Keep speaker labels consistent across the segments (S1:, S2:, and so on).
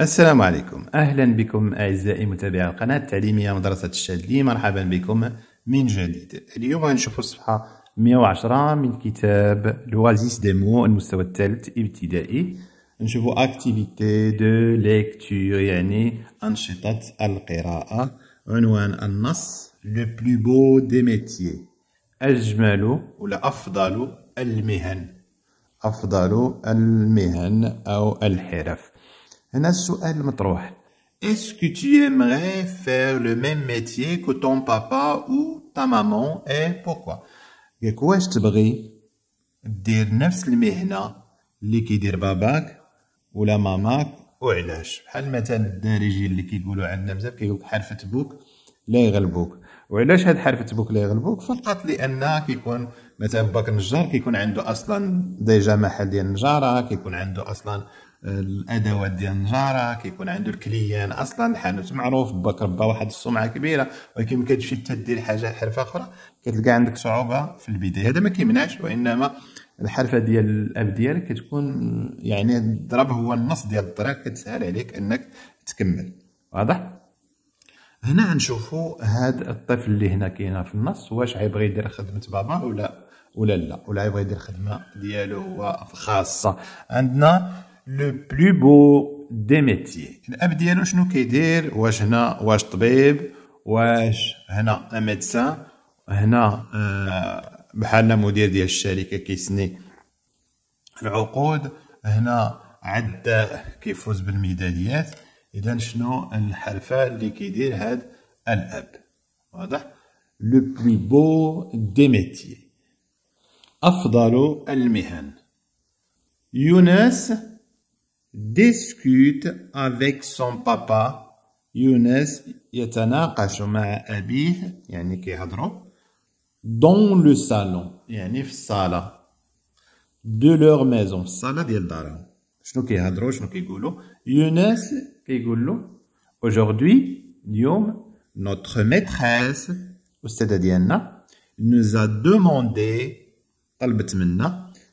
S1: السلام عليكم أهلا بكم أعزائي متابعي القناة التعليمية مدرسة الشاذلي مرحبا بكم من جديد اليوم نشوف الصفحة 110 من كتاب لوازيس ديمو المستوى الثالث ابتدائي نشوفوا اكتيفيتي دو ليكتور يعني أنشطة القراءة عنوان النص لو بلو بو دي ميتيي أجمل ولا أفضل المهن أفضل المهن أو الحرف هنا السؤال المطروح Est-ce que tu aimerais faire le même métier que ton papa ou ta maman et pourquoi ياك واش تبغي دير نفس المهنة اللي كيدير باباك ولا ماماك وعلاش بحال مثلا الدارجي اللي كيقولوا عندنا بزاف كيقول حرفة بوك لا يغلبوك وعلاش هاد حرفة بوك لا يغلبوك فقط لان كيكون مثلا باك النجار كيكون عنده اصلا ديجا محل ديال النجاره كيكون عنده اصلا الادوات ديال النجاره كيكون عنده الكليان اصلا حانوت معروف باك ربا واحد السمعه كبيره ولكن ملي كتمشي تدير حاجه حرفه اخرى كتلقى عندك صعوبه في البدايه هذا ما كيمنعش وانما الحرفه ديال الاب ديالك كتكون يعني الضرب هو النص ديال الطريق كتسهل عليك انك تكمل واضح هنا نشوفوا هذا الطفل اللي هنا كاين في النص واش غيبغي يدير خدمه بابا ولا ولا لا ولا يبغي يدير الخدمه ديالو هو خاصه عندنا لو بلو بو دي ميتي الاب ديالو شنو كيدير واش هنا واش طبيب واش هنا ميدسان هنا بحالنا مدير ديال الشركه كيسني العقود هنا عد كيفوز بالميداليات اذا شنو الحرفه اللي كيدير هاد الاب واضح لو بلو بو دي ميتي افضل المهن يونس discute avec son papa Younes يتناقش مع أبيه يعني كيهضروا dans le salon يعني في الصالة de leur maison الصالة ديال دارهم شنو كيهضروا شنو كيقولوا يونس كيقول له aujourd'hui اليوم notre maîtresse الأستاذة ديالنا nous a demandé طلبت منا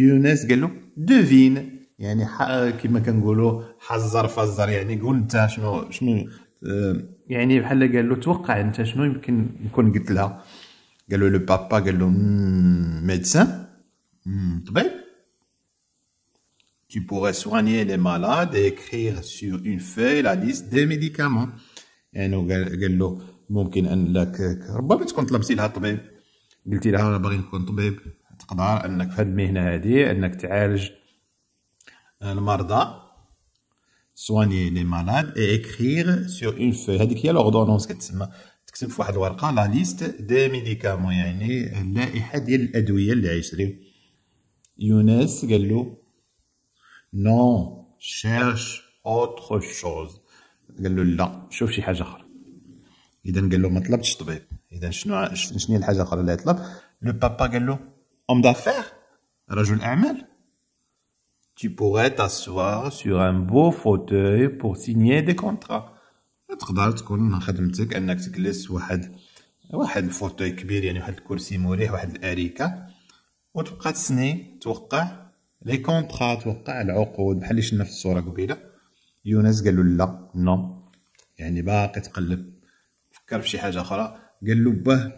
S1: يونس قال له دوفين يعني آه، كما كنقولوا حزر فزر يعني قول انت شنو شنو آه، يعني بحال قال له توقع انت شنو يمكن نكون قلت لها قال له لو بابا قال له ميدسان طبيب Tu pourrais soigner les malades et écrire sur une feuille la liste des médicaments. يعني قال له ممكن ان لك ربما تكون طلبتي لها طبيب قلتي لها انا باغي نكون طبيب تقدر انك في هذه المهنه هذه انك تعالج أه، المرضى سواني لي مالاد اي اكريغ sur اون في هذيك هي لوردونونس كتسمى تكتب في واحد الورقه لا ليست دي ميديكامون يعني اللائحه ديال الادويه اللي عيشريو يونس قال له نو شيرش اوتر شوز قال له لا شوف شي حاجه اخرى اذا قال له ما طلبتش طبيب اذا شنو شنو هي الحاجه الاخرى اللي طلب لو بابا قال له homme d'affaires, رجل أعمال. Tu pourrais t'asseoir sur un beau fauteuil pour signer des contrats. تقدر تكون خدمتك انك تجلس واحد واحد الفوتوي كبير يعني واحد الكرسي مريح واحد الاريكه وتبقى تسني توقع لي كونطرا توقع العقود بحال اللي شفنا في الصوره قبيله يونس قال له لا نو يعني باقي تقلب فكر في شي حاجه اخرى قال له باه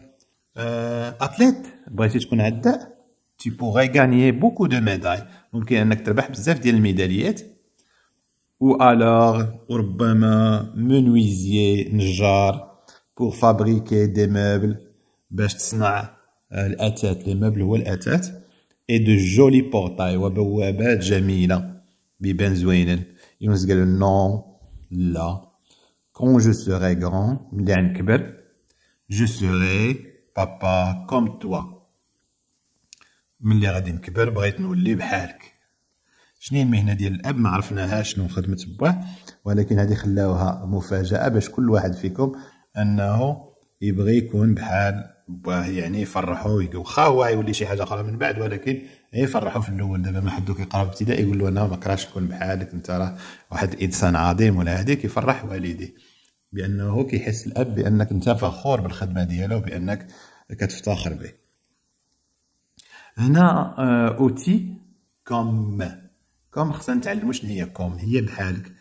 S1: آه اتليت بغيتي تكون عداء tu pourrais gagner beaucoup de médailles. Donc, il y a un acteur de médailles. Ou alors, Urbama, menuisier, Njar, pour fabriquer des meubles, Bestsna, Atet, les meubles ou Atet, et de jolis portails, Wabouabet, Jamila, Bibenzouinen, Yunzgel, non, là. Quand je serai grand, je serai papa comme toi. ملي غادي نكبر بغيت نولي بحالك شنو المهنه ديال الاب ما عرفناهاش شنو خدمه باه ولكن هذه خلاوها مفاجاه باش كل واحد فيكم انه يبغي يكون بحال باه يعني يفرحوه واخا هو يولي شي حاجه اخرى من بعد ولكن يفرحوا في الاول دابا ما حدو كيقرا ابتدائي يقول له انا ما كراش نكون بحالك انت راه واحد الانسان عظيم ولا هذيك يفرح والديه بانه كيحس الاب بانك انت فخور بالخدمه ديالو بانك كتفتخر به هنا آه، اوتي كوم كوم خصنا نتعلمو شنو هي كوم هي بحالك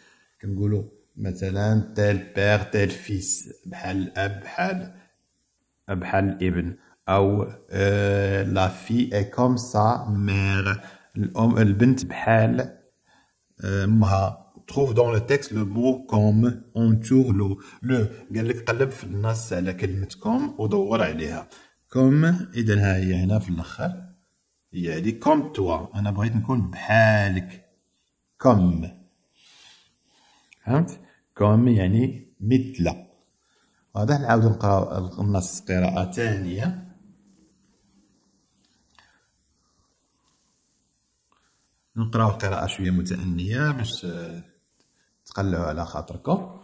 S1: كنقولو مثلا تال بير تال فيس بحال الاب بحال بحال الابن او آه، لا في اي كوم سا مير الام البنت بحال آه، امها trouve دون لو texte لو mot كوم اونتور لو لو قال لك قلب في النص على كلمه كوم ودور عليها كوم اذا ها هي هنا في الاخر يعني كوم توا انا بغيت نكون بحالك كوم فهمت كوم يعني مثل واضح نعاود نقرا النص قراءه ثانيه نقراو قراءه شويه متانيه باش تقلعوا على خاطركم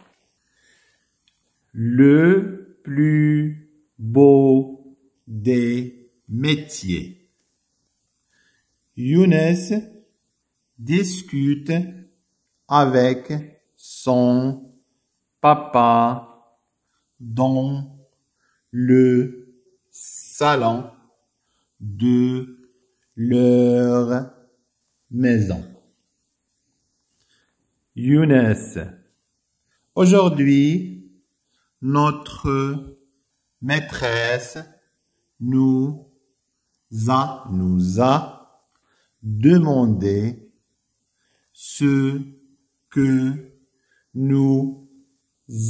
S1: لو بلو بو دي ميتيي Younes discute avec son papa dans le salon de leur maison. Younes, aujourd'hui, notre maîtresse nous a, nous a demander ce que nous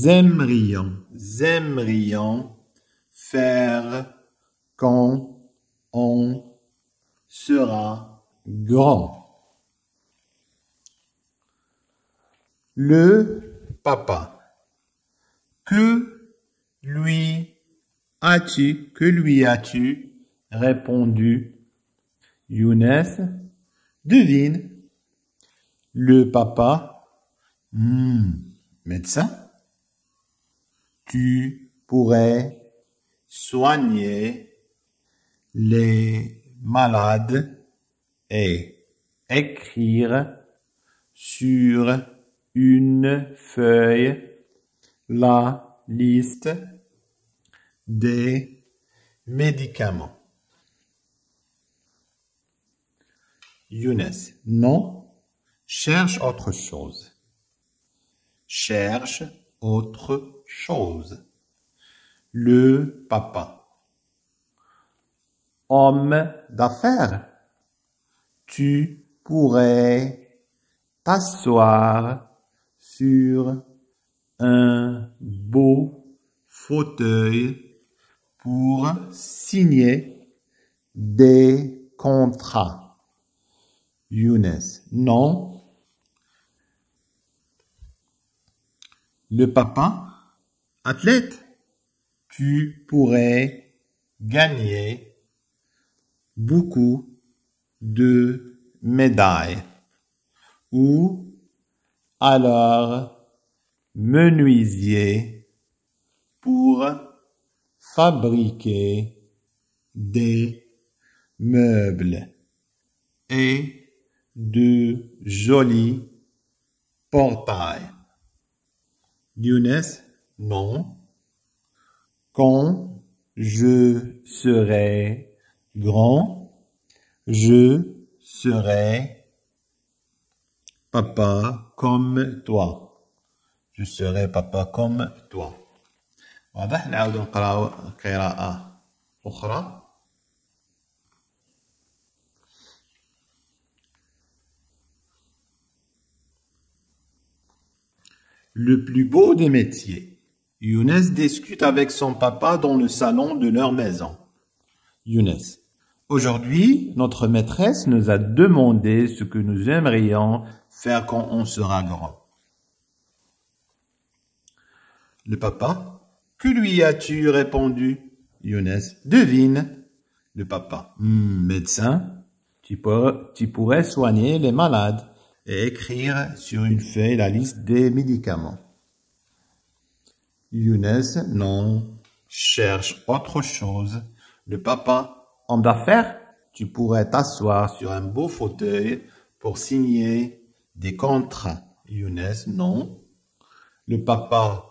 S1: aimerions, aimerions faire quand on sera grand. Le papa. Que lui as-tu, que lui as-tu répondu Younes, devine. Le papa, hmm, médecin. Tu pourrais soigner les malades et écrire sur une feuille la liste des médicaments. Younes. Non. Cherche autre chose. Cherche autre chose. Le papa. Homme d'affaires. Tu pourrais t'asseoir sur un beau fauteuil pour signer des contrats. Younes. Non. Le papa, athlète, tu pourrais gagner beaucoup de médailles. Ou alors menuisier pour fabriquer des meubles et de joli portail. Younes, non. Quand je serai grand, je serai papa comme toi. Je serai papa comme toi. le plus beau des métiers. Younes discute avec son papa dans le salon de leur maison. Younes. Aujourd'hui, notre maîtresse nous a demandé ce que nous aimerions faire quand on sera grand. Le papa. Que lui as-tu répondu Younes. Devine. Le papa. Hmm, médecin. tu pourrais soigner les malades et écrire sur une feuille la liste des médicaments. Younes, non, cherche autre chose. Le papa, homme d'affaires, tu pourrais t'asseoir sur un beau fauteuil pour signer des contrats. Younes, non. Le papa,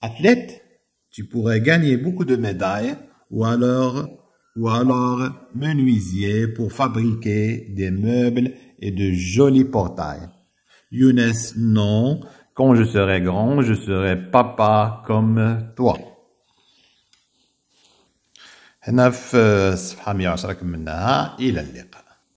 S1: athlète, tu pourrais gagner beaucoup de médailles ou alors, ou alors menuisier pour fabriquer des meubles et de jolis portails. Younes, non, quand je serai grand, je serai papa comme toi. Euh,